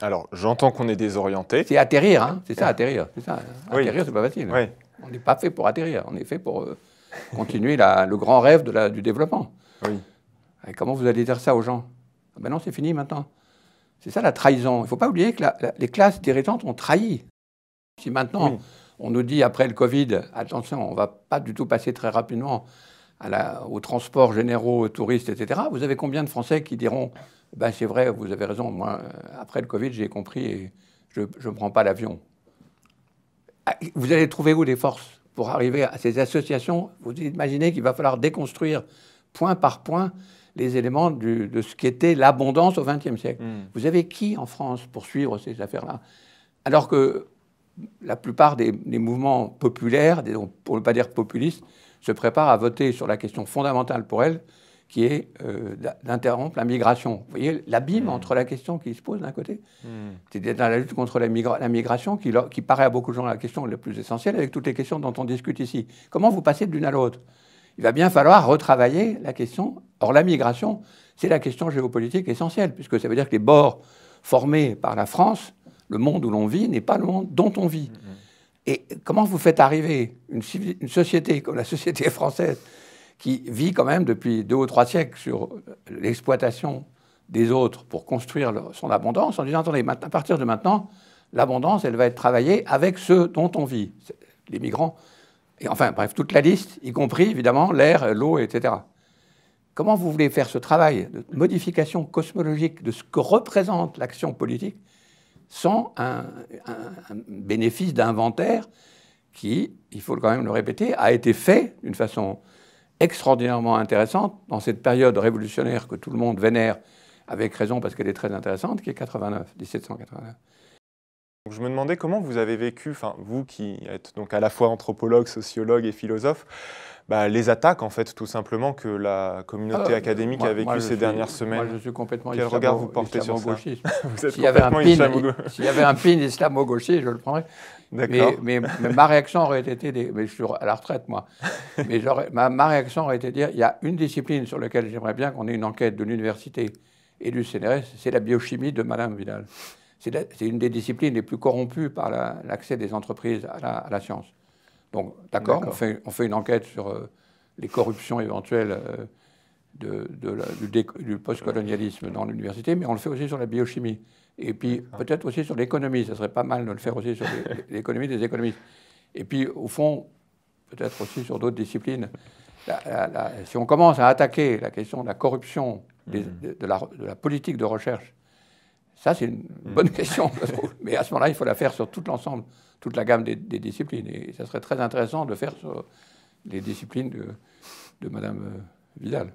Alors, j'entends qu'on est désorienté. C'est atterrir, hein c'est ça, atterrir. C'est ça. Atterrir, c'est pas facile. On n'est pas fait pour atterrir, on est fait pour euh, continuer le grand rêve du développement. comment vous allez dire ça aux gens ah Ben non, c'est fini maintenant. C'est ça la trahison. Il faut pas oublier que les classes dirigeantes ont trahi. Si maintenant on nous dit après le Covid, attention, on ne va pas du tout passer très rapidement à aux transports généraux, aux touristes, etc., vous avez combien de Français qui diront ben, c'est vrai, vous avez raison. Moi, euh, après le Covid, j'ai compris et je ne prends pas l'avion. Ah, vous allez trouver où des forces pour arriver à ces associations Vous imaginez qu'il va falloir déconstruire point par point les éléments de ce qu'était l'abondance au XXe siècle. Hmm. Vous avez qui en France pour suivre ces affaires-là Alors que la plupart des, mouvements populaires, pour ne pas dire populistes, se préparent à voter sur la question fondamentale pour elles, qui est euh, d'interrompre la migration. Vous voyez l'abîme hmm. entre la question qui se pose d'un côté, hmm. c'est-à-dire dans la lutte contre la, migration, qui, qui, paraît à beaucoup de gens la question la plus essentielle, avec toutes les questions dont on discute ici. Comment vous passez de l'une à l'autre Il va bien falloir retravailler la question. Or, la migration, c'est la question géopolitique essentielle, puisque ça veut dire que les bords formés par la France, le monde où l'on vit, n'est pas le monde dont on vit. Hmm. Et comment vous faites arriver une société comme la société française, qui vit quand même depuis deux ou trois siècles sur l'exploitation des autres pour construire son abondance, en disant, attendez, à partir de maintenant, l'abondance, elle va être travaillée avec ceux dont on vit, les migrants, et enfin, bref, toute la liste, y compris évidemment l'air, l'eau, etc. Comment vous voulez faire ce travail de modification cosmologique de ce que représente l'action politique sans un, un bénéfice d'inventaire qui, il faut quand même le répéter, a été fait d'une façon extraordinairement intéressante dans cette période révolutionnaire que tout le monde vénère avec raison parce qu'elle est très intéressante, qui est 89, 1789. Je me demandais comment vous avez vécu, enfin vous qui êtes donc à la fois anthropologue, sociologue et philosophe, bah, les attaques en fait tout simplement que la communauté ah, académique a vécu ces dernières semaines. Moi, je suis complètement Quel regard vous portez sur ça S'il y avait un pin, islamo-gauchiste, je le prendrais. Mais, ma réaction aurait été, des, mais je suis à la retraite moi. mais ma, réaction aurait été de dire, il y a une discipline sur laquelle j'aimerais bien qu'on ait une enquête de l'université et du CNRS, c'est la biochimie de Madame Vidal. C'est une des disciplines les plus corrompues par l'accès des entreprises à la, science. Donc, d'accord, on fait, une enquête sur euh, les corruptions éventuelles euh, du, postcolonialisme dans l'université, mais on le fait aussi sur la biochimie. Et puis, peut-être aussi sur l'économie. Ce serait pas mal de le faire aussi sur l'économie des économistes. Et puis, au fond, peut-être aussi sur d'autres disciplines. si on commence à attaquer la question de la corruption mmh. de, la, politique de recherche ça, c'est une mm. bonne question, Mais à ce moment-là, il faut la faire sur tout l'ensemble, toute la gamme des, disciplines. Et ça serait très intéressant de faire sur les disciplines de, de Madame euh, Vidal.